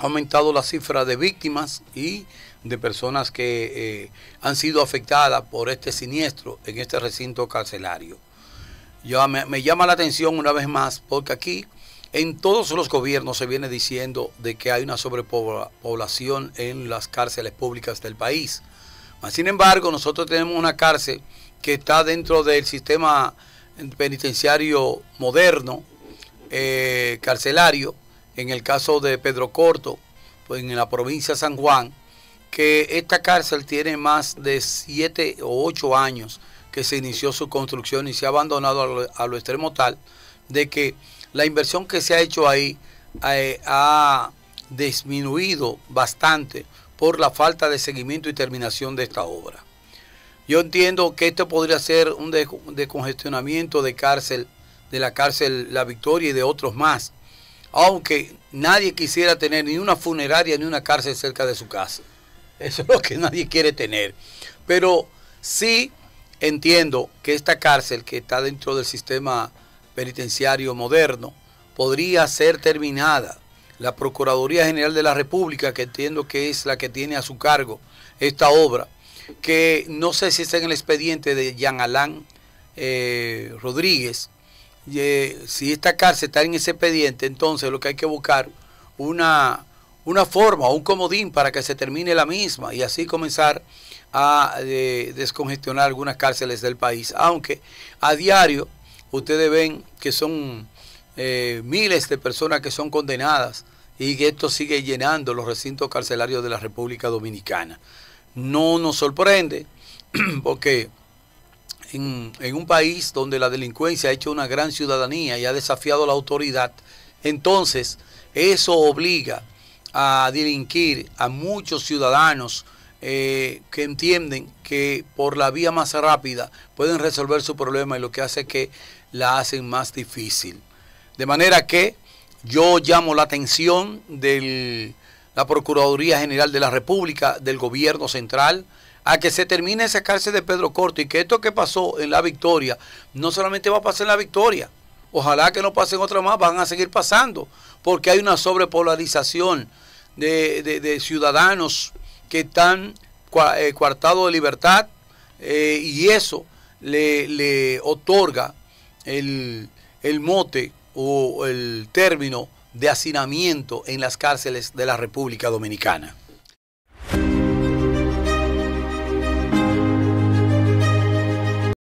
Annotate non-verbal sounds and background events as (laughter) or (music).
ha aumentado la cifra de víctimas y de personas que eh, han sido afectadas por este siniestro en este recinto carcelario. me, llama la atención una vez más porque aquí en todos los gobiernos se viene diciendo de que hay una sobrepoblación en las cárceles públicas del país. Sin embargo, nosotros tenemos una cárcel que está dentro del sistema penitenciario moderno, eh, carcelario, en el caso de Pedro Corto, pues, en la provincia de San Juan, que esta cárcel tiene más de siete o ocho años que se inició su construcción y se ha abandonado a lo, extremo tal de que la inversión que se ha hecho ahí eh, ha disminuido bastante por la falta de seguimiento y terminación de esta obra. Yo entiendo que esto podría ser un descongestionamiento de cárcel, de la cárcel La Victoria y de otros más, aunque nadie quisiera tener ni una funeraria ni una cárcel cerca de su casa. Eso es lo que nadie quiere tener. Pero sí entiendo que esta cárcel que está dentro del sistema penitenciario moderno podría ser terminada. La Procuraduría General de la República, que entiendo que es la que tiene a su cargo esta obra, que no sé si está en el expediente de Jean Alain eh, Rodríguez, eh, si esta cárcel está en ese expediente, entonces lo que hay que buscar una, una forma un comodín para que se termine la misma y así comenzar a eh, descongestionar algunas cárceles del país. Aunque a diario ustedes ven que son eh, miles de personas que son condenadas y que esto sigue llenando los recintos carcelarios de la República Dominicana. No nos sorprende (clears throat) porque en, un país donde la delincuencia ha hecho una gran ciudadanía y ha desafiado la autoridad, entonces eso obliga a delinquir a muchos ciudadanos eh, que entienden que por la vía más rápida pueden resolver su problema y lo que hace que la hacen más difícil. De manera que yo llamo la atención de la Procuraduría General de la República, del Gobierno Central, a que se termine esa cárcel de Pedro Corto y que esto que pasó en la victoria no solamente va a pasar en la victoria, ojalá que no pasen otra más, van a seguir pasando, porque hay una sobrepolarización de, ciudadanos que están eh, coartados de libertad eh, y eso le, otorga el, el mote o el término de hacinamiento en las cárceles de la República Dominicana.